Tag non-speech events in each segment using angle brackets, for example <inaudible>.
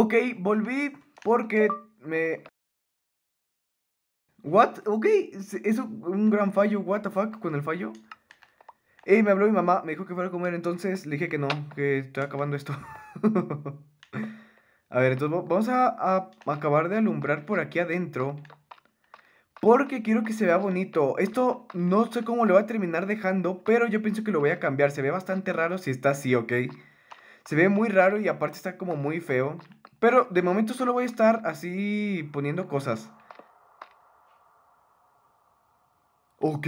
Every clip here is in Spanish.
Ok, volví porque me... What? Ok, es un gran fallo, what the fuck, con el fallo. Eh, me habló mi mamá, me dijo que fuera a comer, entonces le dije que no, que estoy acabando esto. <laughs> a ver, entonces vamos a, a, acabar de alumbrar por aquí adentro. Porque quiero que se vea bonito. Esto no sé cómo lo voy a terminar dejando, pero yo pienso que lo voy a cambiar. Se ve bastante raro si está así, ¿ok? Se ve muy raro y aparte está como muy feo. Pero de momento solo voy a estar así poniendo cosas. ¿Ok?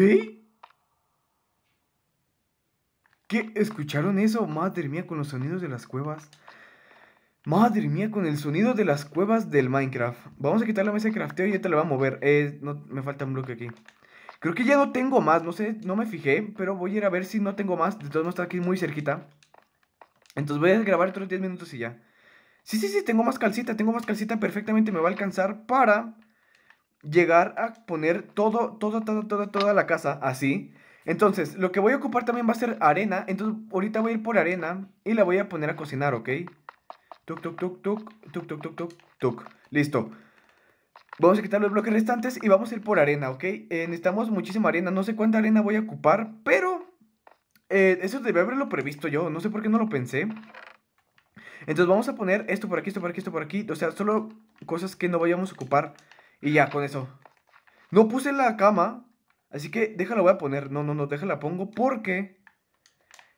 ¿Qué? ¿Escucharon eso? Madre mía, con los sonidos de las cuevas. Madre mía, con el sonido de las cuevas del Minecraft. Vamos a quitar la mesa de crafteo y ya te la va a mover. Eh, no, me falta un bloque aquí. Creo que ya no tengo más, no sé, no me fijé, pero voy a ir a ver si no tengo más. De todos modos está aquí muy cerquita. Entonces voy a grabar otros 10 minutos y ya. Sí, sí, sí, tengo más calcita, tengo más calcita, perfectamente me va a alcanzar para llegar a poner todo, todo, todo, toda, toda la casa así. Entonces, lo que voy a ocupar también va a ser arena. Entonces, ahorita voy a ir por arena y la voy a poner a cocinar, ¿ok? Tuk, tuk, tuk, tuk, tuk, tuk, tuk, tuk, tuk. Listo. Vamos a quitar los bloques restantes y vamos a ir por arena, ¿ok? Eh, necesitamos muchísima arena. No sé cuánta arena voy a ocupar, pero eh, eso debe haberlo previsto yo, no sé por qué no lo pensé. Entonces vamos a poner esto por aquí, esto por aquí, esto por aquí. O sea, solo cosas que no vayamos a ocupar. Y ya, con eso. No puse la cama, así que déjala voy a poner. No, no, no, déjala pongo porque...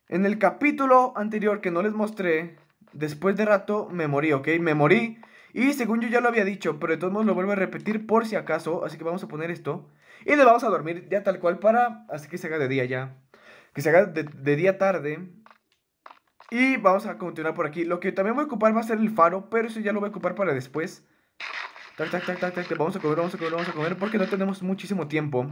En el capítulo anterior que no les mostré, después de rato me morí, ¿ok? Me morí. Y según yo ya lo había dicho, pero de todos modos lo vuelvo a repetir por si acaso. Así que vamos a poner esto. Y le vamos a dormir ya tal cual para... Así que se haga de día ya que se haga de, día tarde. Y vamos a continuar por aquí. Lo que también voy a ocupar va a ser el faro, pero eso ya lo voy a ocupar para después. Vamos a comer, vamos a comer, vamos a comer, porque no tenemos muchísimo tiempo.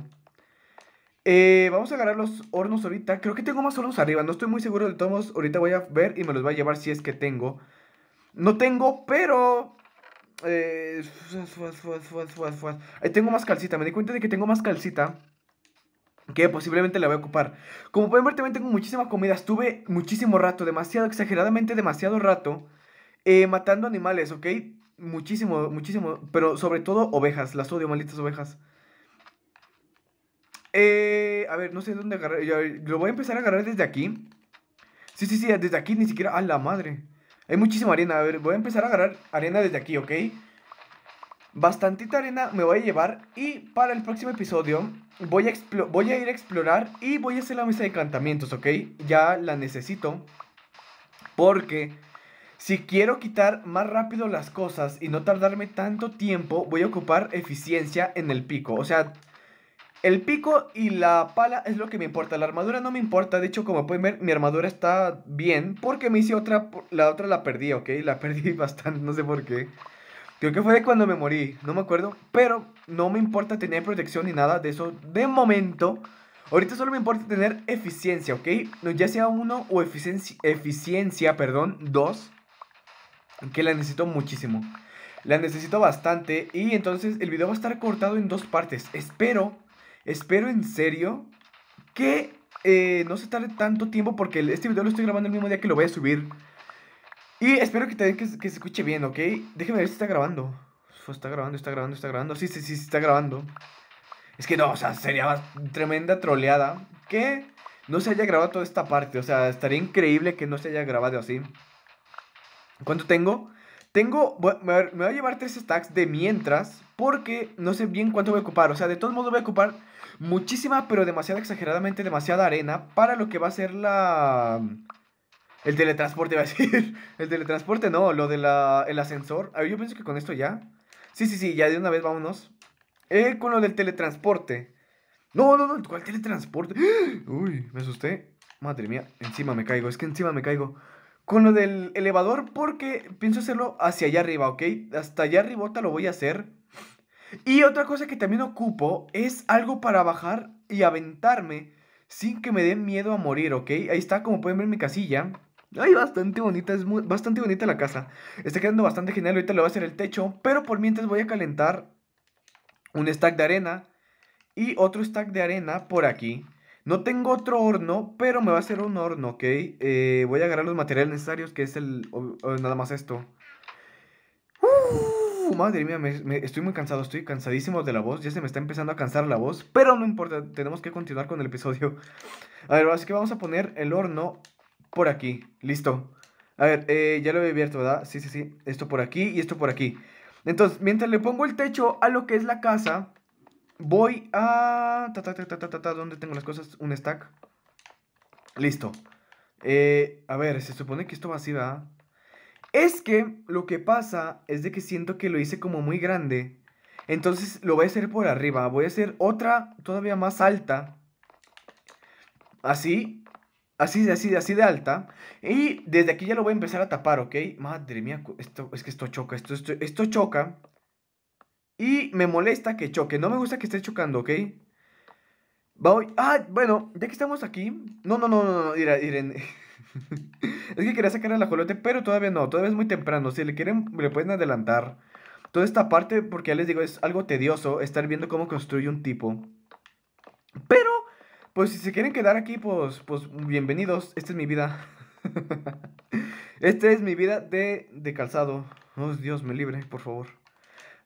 Eh, vamos a agarrar los hornos ahorita. Creo que tengo más hornos arriba. No estoy muy seguro de todos. Ahorita voy a ver y me los voy a llevar si es que tengo. No tengo, pero... Eh, tengo más calcita. Me di cuenta de que tengo más calcita que posiblemente la voy a ocupar. Como pueden ver, también tengo muchísimas comidas. Estuve muchísimo rato, demasiado, exageradamente demasiado rato, eh, matando animales, ¿ok? Muchísimo, muchísimo, pero sobre todo ovejas, las odio, malditas ovejas. Eh, a ver, no sé dónde agarrar. lo voy a empezar a agarrar desde aquí. Sí, sí, sí, desde aquí ni siquiera. ¡A la madre! Hay muchísima arena. A ver, voy a empezar a agarrar arena desde aquí, ¿ok? Bastantita arena me voy a llevar y para el próximo episodio voy a, voy a ir a explorar y voy a hacer la mesa de encantamientos, ¿ok? Ya la necesito porque si quiero quitar más rápido las cosas y no tardarme tanto tiempo, voy a ocupar eficiencia en el pico. O sea, el pico y la pala es lo que me importa. La armadura no me importa. De hecho, como pueden ver, mi armadura está bien. Porque me hice otra. La otra la perdí, ¿ok? La <laughs> perdí bastante, no sé por qué. Creo que fue de cuando me morí, no me acuerdo. Pero no me importa tener protección ni nada de eso de momento. Ahorita solo me importa tener eficiencia, ¿ok? Ya sea uno o eficiencia, eficiencia, perdón, dos. Que la necesito muchísimo. La necesito bastante. Y entonces el video va a estar cortado en dos partes. Espero, espero en serio que eh, no se tarde tanto tiempo porque este video lo estoy grabando el mismo día que lo voy a subir. Y espero que te que, se escuche bien, ¿ok? Déjenme ver si está grabando. Está grabando, está grabando, está grabando. Sí, sí, sí, está grabando. Es que no, o sea, sería tremenda troleada que no se haya grabado toda esta parte. O sea, estaría increíble que no se haya grabado así. ¿Cuánto tengo? Tengo, me voy a llevar tres stacks de mientras porque no sé bien cuánto voy a ocupar. O sea, de todos modos voy a ocupar muchísima, pero demasiado exageradamente demasiada arena para lo que va a ser la... El teletransporte, <laughs> iba a decir. El teletransporte, no, lo del ascensor. A ver, yo pienso que con esto ya. Sí, sí, sí, ya de una vez vámonos. Eh, con lo del teletransporte. No, no, no, ¿cuál teletransporte? <gasps> Uy, me asusté. Madre mía, encima me caigo, es que encima me caigo. Con lo del elevador, porque pienso hacerlo hacia allá arriba, ¿ok? Hasta allá arribota lo voy a hacer. Y otra cosa que también ocupo es algo para bajar y aventarme sin que me den miedo a morir, ¿ok? Ahí está, como pueden ver, mi casilla. Ay, bastante bonita, es bastante bonita la casa. Está quedando bastante genial, ahorita le voy a hacer el techo, pero por mientras voy a calentar un stack de arena y otro stack de arena por aquí. No tengo otro horno, pero me va a hacer un horno, ¿ok? Eh, voy a agarrar los materiales necesarios, que es el... nada más esto. madre mía, estoy muy cansado, estoy cansadísimo de la voz. Ya se me está empezando a cansar la voz, pero no importa, tenemos que continuar con el episodio. A ver, así que vamos a poner el horno por aquí. Listo. A ver, eh, ya lo he abierto, ¿verdad? Sí, sí, sí. Esto por aquí y esto por aquí. Entonces, mientras le pongo el techo a lo que es la casa, voy a... Ta, ta, ta, ¿Dónde tengo las cosas? Un stack. Listo. Eh, a ver, se supone que esto va así, ¿verdad? Es que lo que pasa es de que siento que lo hice como muy grande. Entonces lo voy a hacer por arriba. Voy a hacer otra todavía más alta. Así. Así, así, así de alta. Y desde aquí ya lo voy a empezar a tapar, ¿ok? Madre mía, esto, es que esto choca, esto, esto, esto choca. Y me molesta que choque. No me gusta que esté chocando, ¿ok? Voy. Ah, bueno, ya que estamos aquí. No, no, no, no, no. <laughs> es que quería sacar el ajolote, pero todavía no. Todavía es muy temprano. Si le quieren, le pueden adelantar. Toda esta parte, porque ya les digo, es algo tedioso estar viendo cómo construye un tipo. Pero pues si se quieren quedar aquí, pues, pues bienvenidos. Esta es mi vida. <laughs> Esta es mi vida de, calzado. Oh, Dios, me libre, por favor.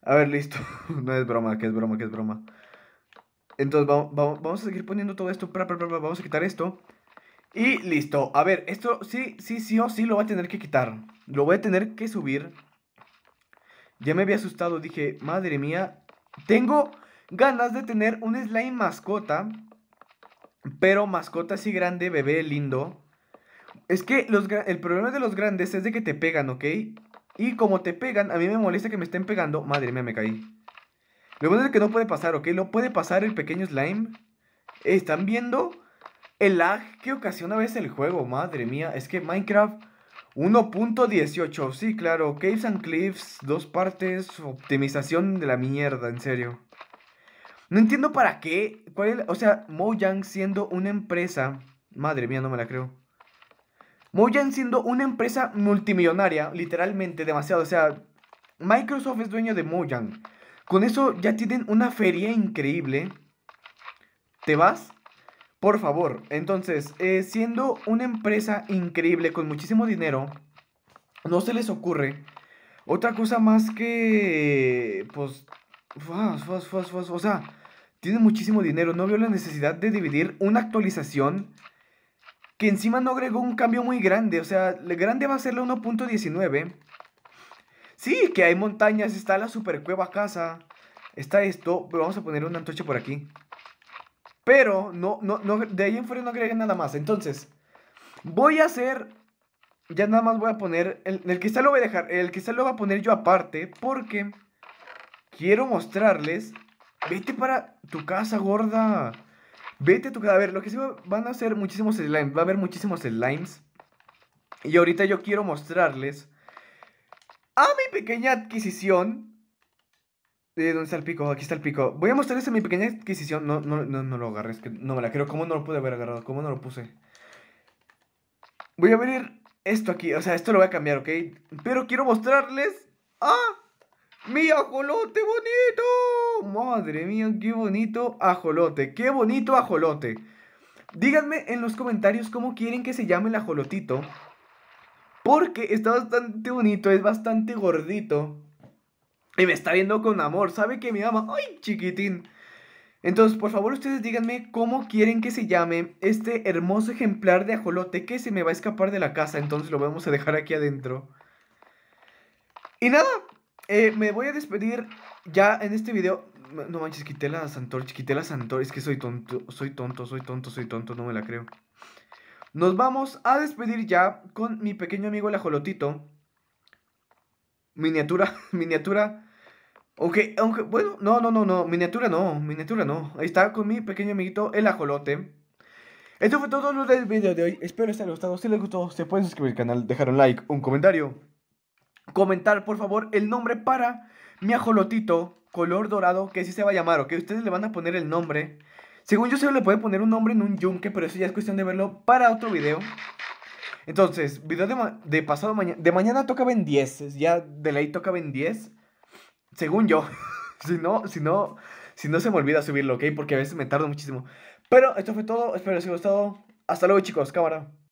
A ver, listo. <laughs> no es broma, que es broma, que es broma. Entonces vamos a seguir poniendo todo esto. vamos a quitar esto. Y listo. A ver, esto sí, sí, sí o sí lo voy a tener que quitar. Lo voy a tener que subir. Ya me había asustado. Dije, madre mía. Tengo ganas de tener un slime mascota. Pero mascota así grande, bebé lindo. Es que los, el problema de los grandes es de que te pegan, ¿ok? Y como te pegan, a mí me molesta que me estén pegando. Madre mía, me caí. Lo bueno es que no puede pasar, ¿ok? No puede pasar el pequeño slime. ¿Están viendo el lag que ocasiona a veces el juego? Madre mía, es que Minecraft 1.18. Sí, claro, Caves and Cliffs, dos partes, optimización de la mierda, en serio. No entiendo para qué. o sea, Mojang siendo una empresa. Madre mía, no me la creo. Mojang siendo una empresa multimillonaria, literalmente, demasiado. O sea, Microsoft es dueño de Mojang. Con eso ya tienen una feria increíble. ¿Te vas? Por favor. Entonces, eh, siendo una empresa increíble con muchísimo dinero, no se les ocurre otra cosa más que, pues, Fos, O sea, tiene muchísimo dinero. No veo la necesidad de dividir una actualización que encima no agregó un cambio muy grande. O sea, el grande va a ser la 1.19. Sí, que hay montañas, está la super cueva casa, está esto, pero vamos a poner una antorcha por aquí. Pero no, no, no, de ahí en fuera no agregué nada más. Entonces, voy a hacer, ya nada más voy a poner, el, que está lo voy a dejar, el que está lo voy a poner yo aparte porque quiero mostrarles. Vete para tu casa, gorda. Vete a tu casa. A ver, lo que se va, van a hacer muchísimos slimes. Va a haber muchísimos slimes. Y ahorita yo quiero mostrarles a mi pequeña adquisición. de ¿Dónde está el pico? Aquí está el pico. Voy a mostrarles a mi pequeña adquisición. No, no, no, no lo agarré. Es que no me la quiero. ¿Cómo no lo pude haber agarrado? ¿Cómo no lo puse? Voy a abrir esto aquí. O sea, esto lo voy a cambiar, ¿ok? Pero quiero mostrarles a ¡Mi ajolote bonito! Madre mía, qué bonito ajolote. Qué bonito ajolote. Díganme en los comentarios cómo quieren que se llame el ajolotito. Porque está bastante bonito, es bastante gordito. Y me está viendo con amor, sabe que me ama. ¡Ay, chiquitín! Entonces, por favor, ustedes díganme cómo quieren que se llame este hermoso ejemplar de ajolote que se me va a escapar de la casa. Entonces lo vamos a dejar aquí adentro. Y nada, eh, me voy a despedir ya en este video. No manches, quité la Santorch, Santor Es que soy tonto, soy tonto, soy tonto, soy tonto, no me la creo. Nos vamos a despedir ya con mi pequeño amigo el ajolotito. Miniatura, <laughs> miniatura. Aunque, aunque, bueno, no, no, no, no, miniatura no, miniatura no. Ahí está con mi pequeño amiguito el ajolote. Esto fue todo lo del video de hoy. Espero les haya gustado. Si les gustó, se pueden suscribir al canal, dejar un like, un comentario comentar, por favor, el nombre para mi ajolotito color dorado, que sí se va a llamar, o ¿ok? Ustedes le van a poner el nombre. Según yo, se le puede poner un nombre en un yunque, pero eso ya es cuestión de verlo para otro video. Entonces, video de, pasado mañana. De mañana toca en 10. Ya de ley toca Ben 10. Según yo. <laughs> si no, si no, si no se me olvida subirlo, ¿ok? Porque a veces me tardo muchísimo. Pero esto fue todo. Espero que les haya gustado. Hasta luego, chicos. Cámara.